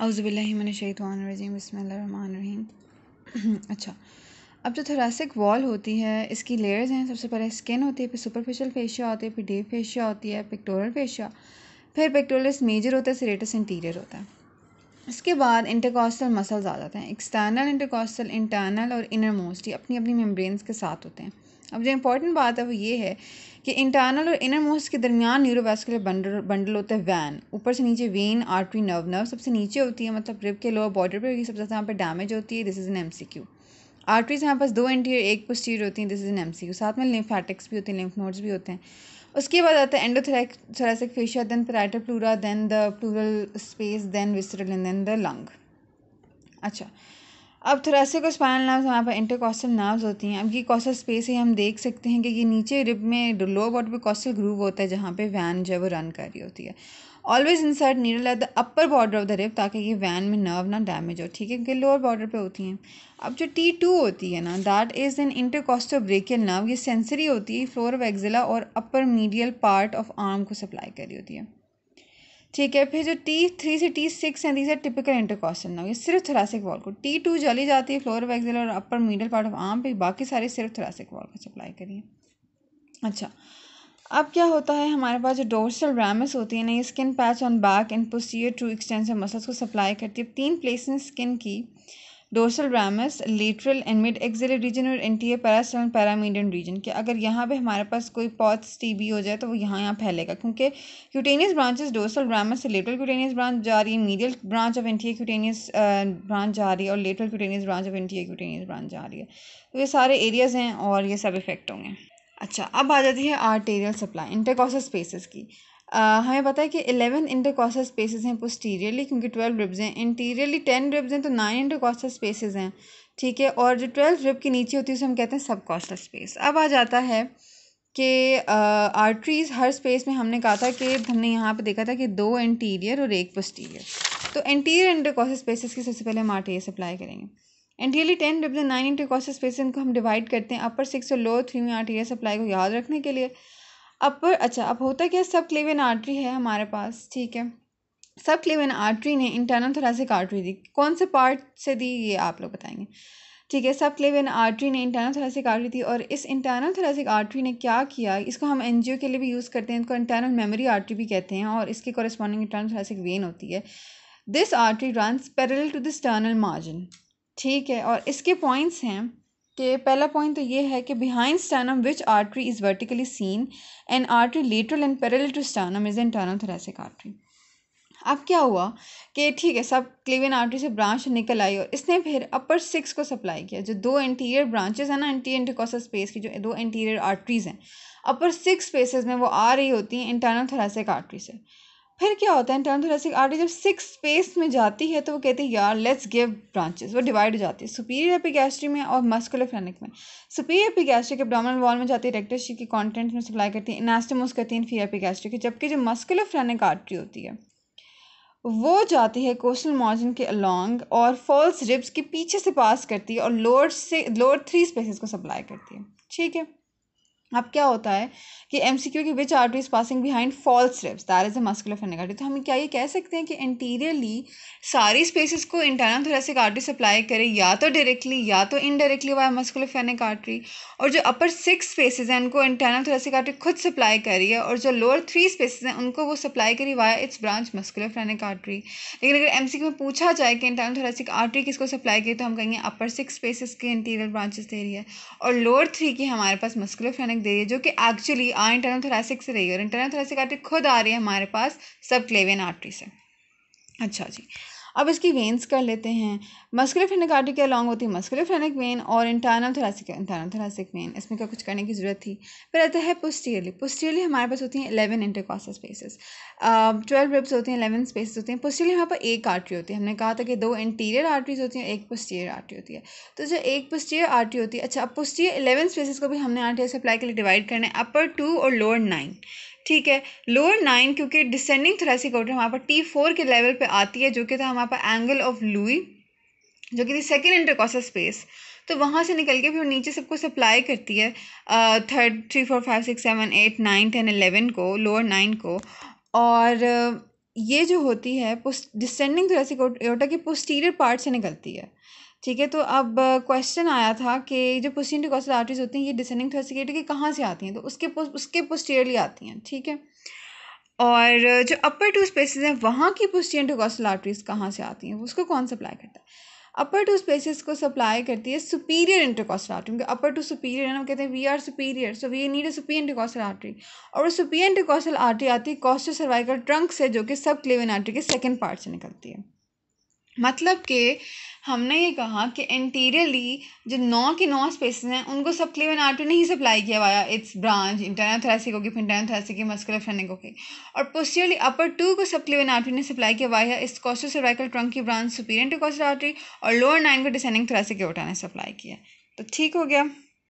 अज़बिल्लिमिनशैतवानरजीम बसमीम अच्छा अब जो थोरासिक वॉल होती है इसकी लेयर्स हैं सबसे पहले स्किन होती है फिर सुपरफिशियल फेशिया होती है फिर डीप फेशिया होती है पिक्टोरल फेशिया फिर पिक्टोरलिस मेजर होता है सरेटस इंटीरियर होता है इसके बाद इंटरकॉस्टल मसल्स आ जाते हैं एक्सटर्नल इंटरकॉस्टल इंटरनल और इनर मोस्ट ये अपनी अपनी मेम्ब्रेन्स के साथ होते हैं अब जो इंपॉर्टेंट बात है वो ये है कि इंटरनल और इनर मोस्ट के दरमियान न्यूरोवेस्कुलर बंडल बंडल होता है वैन ऊपर से नीचे वेन आर्टरी नर्व नर्व सबसे नीचे होती है मतलब रिब के लोअर बॉर्डर पर होगी सबसे ज़्यादा यहाँ पर डैमेज होती है this is an M C Q arteries यहाँ पास दो एंटीरियर एक पोस्टीरियर होती हैं this is an M C Q साथ में लिम्फैटिक्स भी होते हैं लिम्फ नोड्स भी होते हैं उसके बाद आता है endothoracic fascia then parietal pleura then the pleural space then visceral and then the lung अच्छा अब थोरेसिक और स्पाइनल नर्व्स हमारे पास इंटरकॉस्टल नर्व्स होती हैं अब ये कॉस्टल स्पेस है हम देख सकते हैं कि ये नीचे रिब में लो बॉट पे कॉस्टल ग्रूव होता है जहाँ पे वैन जो है वो रन कर रही होती है always insert needle at the upper border of the rib ताकि ये वैन में नर्व ना डैमेज हो ठीक है क्योंकि लोअर बॉर्डर पर होती हैं अब जो टी टू होती है ना that is an intercostobrachial nerve ये सेंसरी होती है फ्लोर ऑफ एक्जिला और upper medial part of arm को सप्लाई कर रही होती है ठीक है फिर जो टी थ्री से टी सिक्स हैं these are typical intercostal nerve ये सिर्फ थोरासिक वॉल को टी टू जली जाती है फ्लोर वैक्सल और upper middle part of arm पे बाकी सारे सिर्फ थोरासिक वॉल को सप्लाई करिए अच्छा अब क्या होता है हमारे पास जो डोर्सल रैमस होती है ना ये skin patch on back and posterior to extensor muscles को सप्लाई करती है तीन प्लेस स्किन की dorsal ramus lateral and mid axillary region और एंटीरियर पैरासल पैरामीडियन रीजन के अगर यहाँ पे हमारे पास कोई पॉथ्स टीबी हो जाए तो वो यहाँ यहाँ फैलेगा क्योंकि क्यूटेनियस ब्रांचेस डोर्सल रामस से लेटरल क्यूटेनियस ब्रांच जा रही है medial branch of anterior cutaneous branch जा रही है और lateral cutaneous branch of anterior cutaneous branch जा रही है तो ये सारे एरियाज़ हैं और ये सब इफेक्ट होंगे अच्छा अब आ जाती है आर्टेरियल सप्लाई इंटरकॉसल स्पेसिस की हमें पता है कि इलेवन इंटरकॉस्टल स्पेसेस हैं पोस्टीरियरली क्योंकि ट्वेल्व रिब्स हैं इंटीरियरली टेन रिब्स हैं तो नाइन इंटरकॉस्टल स्पेसेस हैं ठीक है और जो ट्वेल्व रिब के नीचे होती है उसे हम कहते हैं सब कॉस्टल स्पेस अब आ जाता है कि आर्टरीज हर स्पेस में हमने कहा था कि हमने यहाँ पे देखा था कि दो इंटीरियर और एक पोस्टीरियर तो इंटीरियर इंटरकॉस्टल स्पेसिस की सबसे पहले हम आर सप्लाई करेंगे interiorly ten ribs nine intercostal space को हम डिवाइड करते हैं अपर सिक्स और लोअर थ्री में आर सप्लाई को याद रखने के लिए अपर अच्छा अब होता क्या सब क्लेवियन आर्टरी है हमारे पास ठीक है सब क्लेवियन आर्टरी ने इंटरनल थोरासिक आर्टरी दी कौन से पार्ट से दी ये आप लोग बताएंगे ठीक है सब क्लेवियन आर्टरी ने इंटरनल थोरासिक आर्टरी दी और इस इंटरनल थोरासिक आर्टरी ने क्या किया इसको हम एन के लिए भी यूज़ करते हैं इनको इंटरनल मेमोरी आर्टरी भी कहते हैं और इसकी कॉरेस्पॉन्डिंग इंटरनल थोरासिक वेन होती है this artery run parallel to this sternal margin ठीक है और इसके पॉइंट्स हैं कि पहला पॉइंट तो ये है कि behind sternum which artery is vertically seen and artery lateral and parallel to sternum is internal thoracic artery अब क्या हुआ कि ठीक है सब क्लीवियन आर्टरी से ब्रांच निकल आई और इसने फिर अपर सिक्स को सप्लाई किया जो दो इंटीरियर ब्रांचेस हैं ना एंटी एंटीकॉस स्पेस की जो दो इंटीरियर आर्टरीज़ हैं अपर सिक्स स्पेसेस में वो आ रही होती हैं इंटरनल थोरेसिक आर्टरी से फिर क्या होता है इंटरनल थोरेसिक आर्टरी जब सिक्स स्पेस में जाती है तो वो कहती है यार लेट्स गिव ब्रांचेस वो डिवाइड हो जाती है सुपीरियर एपिगैस्ट्री में और मस्कुलर फ्रेनिक में सुपीरियर एपिगैस्ट्री के एब्डोमिनल वॉल में जाती है रेक्टोशी की कॉन्टेंट में सप्लाई करती है इनास्टोमोस करती है इन्फीरियर एपिगैस्ट्री की जबकि जो मस्कुलर फ्रेनिक आर्टरी होती है वो जाती है कोस्टल मार्जिन के अलॉन्ग और फॉल्स रिब्स के पीछे से पास करती है और लोअर से लोअर थ्री स्पेसिस को सप्लाई करती है ठीक है अब क्या होता है कि एम सी क्यू की which artery is passing behind false ribs there is a muscular फेनेगाटी तो हम क्या ये कह सकते हैं कि इंटीरियरली सारी स्पेसिस को इंटरनल थोरेसिक आर्टरी सप्लाई करे या तो डायरेक्टली या तो indirectly via muscular phrenic artery और जो अपर सिक्स स्पेसिस हैं उनको इंटरनल थोरेसिक आर्टरी खुद सप्लाई करी है और जो लोअर थ्री स्पेसिस हैं उनको वो सप्लाई करी via its branch muscular phrenic artery लेकिन अगर एम सी क्यू में पूछा जाए कि इंटरनल थोरेसिक आर्टरी किसको सप्लाई करी तो हम कहेंगे अपर सिक्स स्पेसिस के इंटीरियर ब्रांचेस दे रही है और लोअर थ्री की हमारे पास मस्कुलर फेनिक दे जो कि एक्चुअली आर इंटरनल थोरासिक से रही है और इंटरनल थोरासिक आर्टरी खुद आ रही है हमारे पास सब क्लेवियन आर्टरी से अच्छा जी अब इसकी वेंस कर लेते हैं मस्कुलर फेनिकार्डी के अलॉन्ग होती है मस्कुलर फेनिक वेन और internal thoracic internal thoracic vein इसमें क्या कुछ करने की ज़रूरत थी फिर रहता है पोस्टीरियरली पोस्टीरियरली हमारे पास होती हैं eleven intercostal spaces twelve ribs होती हैं इलेवन स्पेसेस होती हैं पोस्टीरियरली हमारे पास एक आर्टरी होती है हमने कहा था कि दो इंटीरियर आर्टरीज होती हैं एक पोस्टीरियर आर्टरी होती है तो जो एक पोस्टीरियर आर्टरी होती है अच्छा अब पोस्टीरियर इलेवन स्पेसेस को भी हमने आर्टरी सप्लाई के लिए डिवाइड करना है अपर टू और लोअर नाइन ठीक है लोअर नाइन क्योंकि डिसेंडिंग थोरासिक ऑर्डर हमारे पास टी फोर के लेवल पर आती है जो कि था हमारे पास एंगल ऑफ लुई जो कि थी सेकेंड इंटरकॉसल स्पेस तो वहाँ से निकल के फिर नीचे सबको सप्लाई करती है third three four five six seven eight nine ten eleven को लोअर नाइन को और ये जो होती है डिसेंडिंग थोरेसिक ओटा के पोस्टीरियर पार्ट से निकलती है ठीक है तो अब क्वेश्चन आया था कि जो पोस्टीन टिकॉसल आर्टिस होती हैं ये डिसेंडिंग थोरेसिक ओटा की कहाँ से आती हैं तो उसके उसके पोस्टीरियरली आती हैं ठीक है और जो अपर टू स्पेसिस हैं वहाँ की पोस्टीन टिकॉसल आर्टिस कहाँ से आती हैं उसको कौन सप्लाई करता है अपर टू स्पेसिस को सप्लाई करती है सुपीरियर इंटरकॉस्टल आर्टरी क्योंकि अपर टू सुपीरियर है ना कहते हैं we are superior so we need a superior intercostal artery और सुपीरियर इंटरकॉस्टल आर्टरी आती है कॉस्टो सर्वाइकल ट्रंक से जो कि सब क्लेवन आर्टरी के सेकेंड पार्ट से निकलती है मतलब कि हमने ये कहा कि इंटीरियरली जो नौ के नौ स्पेसेस हैं उनको सब क्लेवेनाटो ने ही सप्लाई किया हुआ है इट्स ब्रांच इंटरनल थ्रेसिक होगी फिर इंटरनल थ्रेसिक की मस्कुलर फ्रेनिक होगी और पोस्टियरली अपर टू को सब आर्टरी ने सप्लाई किया हुआ है इस कॉस्टो सर्वाइकल ट्रंक की branch superior intercostal artery और लोअर नाइन को डिसेंडिंग थ्रेसिक ओटा ने सप्लाई किया तो ठीक हो गया